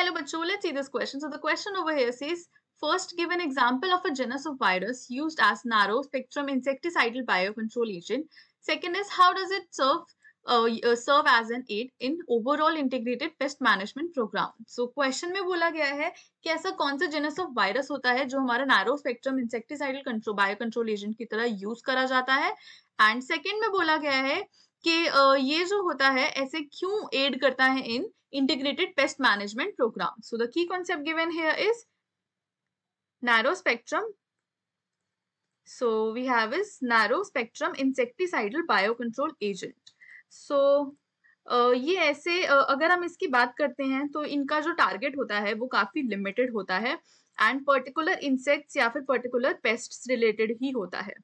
Hello bachcho, let's see this question. So the question over here says, first give an example of a genus of virus used as narrow spectrum insecticidal biocontrol agent. Second is, how does it serve uh, uh, serve as an aid in overall integrated pest management program. So question में बोला गया है कि ऐसा कौन सा genus of virus होता है जो हमारा narrow spectrum insecticidal control bio control agent की तरह यूज करा जाता है एंड सेकेंड में बोला गया है कि ये जो होता है ऐसे क्यों एड करता है in integrated pest management program so the की concept given here is narrow spectrum so we have is narrow spectrum insecticidal biocontrol agent so ये ऐसे uh, अगर हम इसकी बात करते हैं तो इनका जो टारगेट होता है वो काफ़ी लिमिटेड होता है एंड पर्टिकुलर इंसेक्ट्स या फिर पर्टिकुलर पेस्ट्स रिलेटेड ही होता है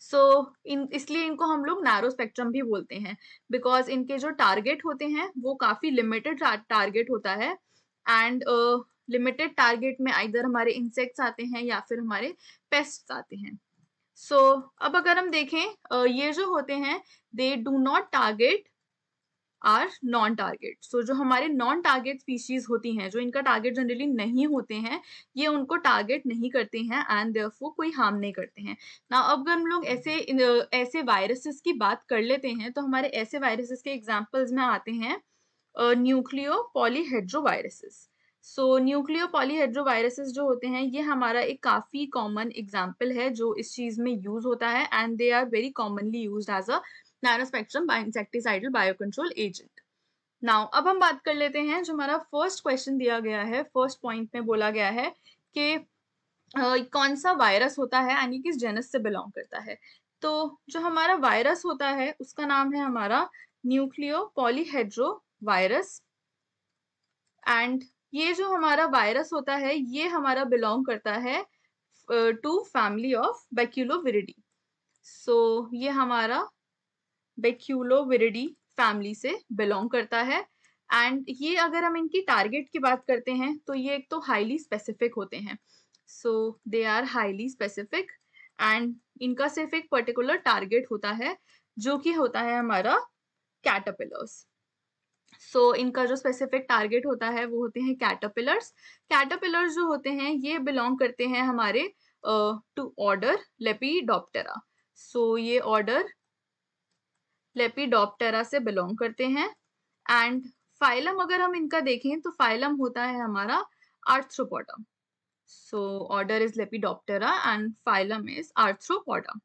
सो so, इन इसलिए इनको हम लोग नैरो स्पेक्ट्रम भी बोलते हैं बिकॉज इनके जो टारगेट होते हैं वो काफ़ी लिमिटेड टारगेट होता है एंड लिमिटेड टारगेट में इधर हमारे इंसेक्ट्स आते हैं या फिर हमारे पेस्ट आते हैं सो so, अब अगर हम देखें uh, ये जो होते हैं they do not target are non target so जो हमारे नॉन टारगेट स्पीशीज होती हैं जो इनका टारगेट जनरली नहीं होते हैं ये उनको टारगेट नहीं करते हैं एंड वो कोई हार्म नहीं करते हैं ना अब अगर हम लोग ऐसे ऐसे वायरसेस की बात कर लेते हैं तो हमारे ऐसे वायरसेस के एग्जाम्पल्स में आते हैं nucleopolyhedroviruses so nucleopolyhedroviruses जो होते हैं ये हमारा एक काफ़ी कॉमन एग्जाम्पल है जो इस चीज़ में यूज़ होता है and they are very commonly use as a narrow spectrum by insecticidal biocontrol agent now अब हम बात कर लेते हैं जो हमारा फर्स्ट क्वेश्चन दिया गया है फर्स्ट पॉइंट में बोला गया है कि Uh, कौन सा वायरस होता है यानी किस जेनस से बिलोंग करता है तो जो हमारा वायरस होता है उसका नाम है हमारा न्यूक्लियो पॉलीहेड्रो वायरस एंड ये जो हमारा वायरस होता है ये हमारा बिलोंग करता है to family of Baculoviridae so ये हमारा बेक्यूलोविरिडी फैमिली से बिलोंग करता है एंड ये अगर हम इनकी टारगेट की बात करते हैं तो ये एक तो हाईली स्पेसिफिक होते हैं so they are highly specific and इनका सिर्फ एक पर्टिकुलर टारगेट होता है जो कि होता है हमारा कैटापिलर्स सो so, इनका जो स्पेसिफिक टारगेट होता है वो होते हैं कैटापिलर्स कैटापिलर्स जो होते हैं ये बिलोंग करते हैं हमारे टू ऑर्डर लेपीडॉप्टेरा सो ये ऑर्डर लेपिडोप्टेरा से बिलोंग करते हैं एंड फाइलम अगर हम इनका देखें तो फाइलम होता है हमारा Arthropoda so order is Lepidoptera and phylum is Arthropoda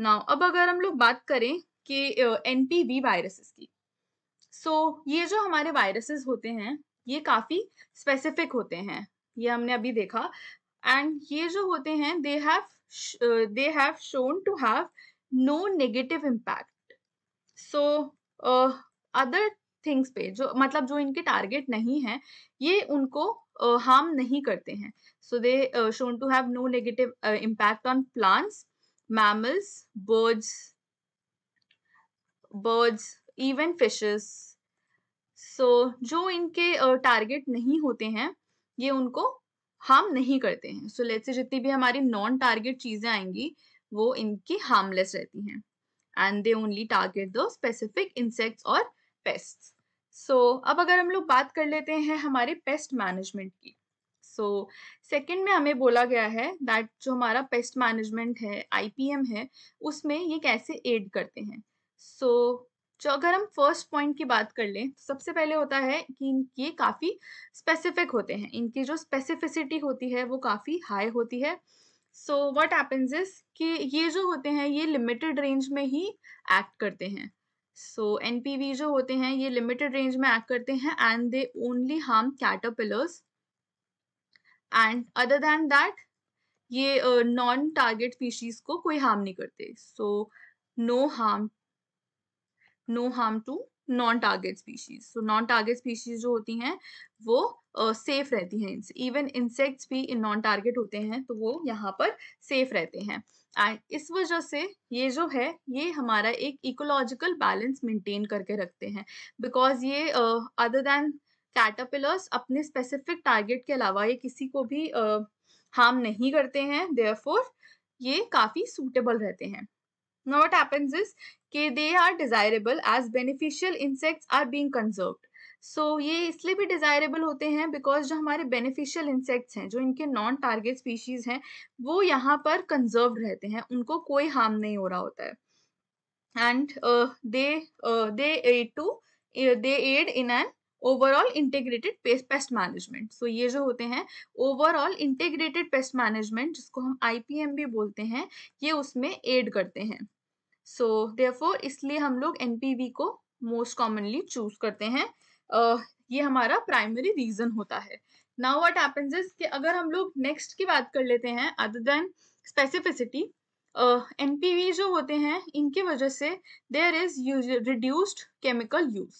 now अब अगर हम लोग बात करें कि एन पी वी वायरसेस की सो so, ये जो हमारे वायरसेस होते हैं ये काफ़ी स्पेसिफिक होते हैं ये हमने अभी देखा एंड ये जो होते हैं they have they have shown to have no negative impact so other things पे जो मतलब जो इनके टारगेट नहीं है ये उनको हार्म uh, नहीं करते हैं so they shown to have no negative impact on plants mammals birds birds even fishes so जो इनके टारगेट uh, नहीं होते हैं ये उनको हार्म नहीं करते हैं सो लेट्स लेट से जितनी भी हमारी नॉन टारगेट चीज़ें आएंगी वो इनकी हार्मलेस रहती हैं एंड दे ओनली टारगेट दो स्पेसिफिक इंसेक्ट्स और पेस्ट सो अब अगर हम लोग बात कर लेते हैं हमारे पेस्ट मैनेजमेंट की सो so, सेकंड में हमें बोला गया है दैट जो हमारा पेस्ट मैनेजमेंट है आईपीएम है उसमें ये कैसे एड करते हैं सो so, जो अगर हम फर्स्ट पॉइंट की बात कर लें तो सबसे पहले होता है कि ये काफ़ी स्पेसिफिक होते हैं इनकी जो स्पेसिफिसिटी होती है वो काफ़ी हाई होती है सो वट एपन्स इज कि ये जो होते हैं ये लिमिटेड रेंज में ही एक्ट करते हैं सो एन जो होते हैं ये लिमिटेड रेंज में एक्ट करते हैं and they only harm caterpillars and other than that ये नॉन टारगेट स्पीशीज को कोई हार्म नहीं करते so no harm no harm to non target species so non target species जो होती हैं वो सेफ uh, रहती हैं इवन इंसेक्ट्स भी इन नॉन टारगेट होते हैं तो वो यहाँ पर सेफ रहते हैं इस वजह से ये जो है ये हमारा एक इकोलॉजिकल बैलेंस मेंटेन करके रखते हैं बिकॉज ये अदर देन कैटापिलर्स अपने स्पेसिफिक टारगेट के अलावा ये किसी को भी हार्म uh, नहीं करते हैं देयरफॉर ये काफ़ी सूटेबल रहते हैं Now what happens is कि they are desirable as beneficial insects are being conserved so ये इसलिए भी डिजायरेबल होते हैं बिकॉज जो हमारे बेनिफिशियल इंसेक्ट्स हैं जो इनके नॉन टारगेट स्पीशीज हैं वो यहाँ पर कंजर्व रहते हैं उनको कोई हार्म नहीं हो रहा होता है and they they aid to they aid in an overall integrated pest management so ये जो होते हैं ओवरऑल इंटीग्रेटेड पेस्ट मैनेजमेंट जिसको हम एम भी बोलते हैं ये उसमें एड करते हैं सो देयरफॉर इसलिए हम लोग एनपीवी को मोस्ट कॉमनली चूज करते हैं uh, ये हमारा प्राइमरी रीजन होता है नाउ व्हाट हैपेंस इज कि अगर हम लोग नेक्स्ट की बात कर लेते हैं अदर देन स्पेसिफिसिटी एनपीवी जो होते हैं इनके वजह से there is use reduced chemical use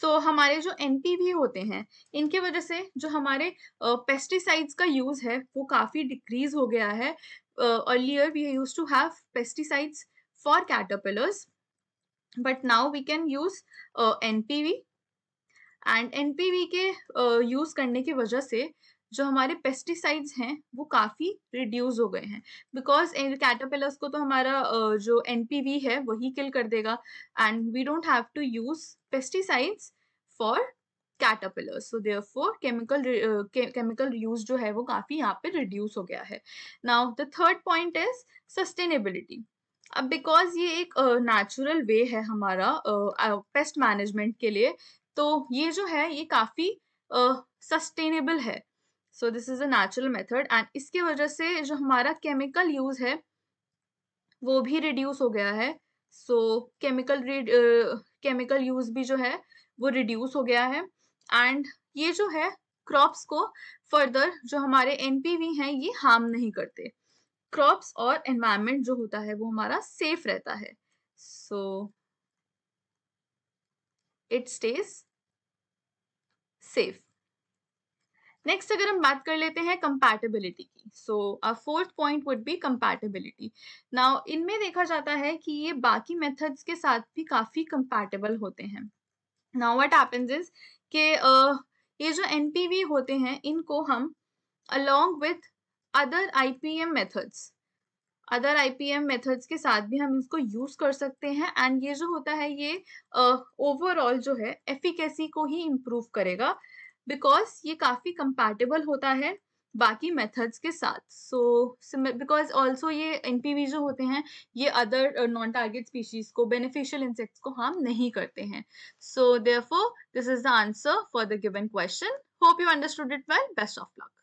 so हमारे जो एनपीवी होते हैं इनके वजह से जो हमारे पेस्टिसाइड्स uh, का यूज है वो काफी डिक्रीज हो गया है uh, earlier we used to have pesticides for caterpillars but now we can use uh, NPV npv ke के यूज uh, करने की वजह से जो हमारे पेस्टिसाइड्स हैं वो काफ़ी रिड्यूस हो गए हैं बिकॉज कैटरपिलर्स को तो हमारा uh, जो एनपीवी है वही किल कर देगा and we don't have to use pesticides for caterpillar so for chemical chemical use जो है वो काफ़ी यहाँ पे रिड्यूस हो गया है now the third point is sustainability अब बिकॉज ये एक नेचुरल uh, वे है हमारा पेस्ट uh, मैनेजमेंट uh, के लिए तो ये जो है ये काफ़ी सस्टेनेबल uh, है so this is a natural method and इसके वजह से जो हमारा केमिकल यूज़ है वो भी रिड्यूस हो गया है सो केमिकल केमिकल यूज़ भी जो है वो रिड्यूस हो गया है एंड ये जो है क्रॉप्स को फर्दर जो हमारे एनपीवी हैं ये हार्म नहीं करते क्रॉप्स और एनवायरमेंट जो होता है वो हमारा सेफ रहता है so it stays safe next अगर हम बात कर लेते हैं कंपैटिबिलिटी की so fourth point would be compatibility now इनमें देखा जाता है कि ये बाकी मेथड्स के साथ भी काफ़ी कंपैटिबल होते हैं नाउ वट हैपेंस इज के ये जो एनपीवी होते हैं इनको हम along with other I P M methods other I P M methods के साथ भी हम इसको यूज कर सकते हैं एंड ये जो होता है ये ओवरऑल uh, जो है एफिकेसी को ही इम्प्रूव करेगा बिकॉज ये काफी कंपैटिबल होता है बाकी मेथड्स के साथ सो बिकॉज ऑल्सो ये एन जो होते हैं ये अदर नॉन टारगेट स्पीशीज को बेनिफिशियल इंसेक्ट्स को हार्म नहीं करते हैं so therefore this is the answer for the given question hope you understood it well best of luck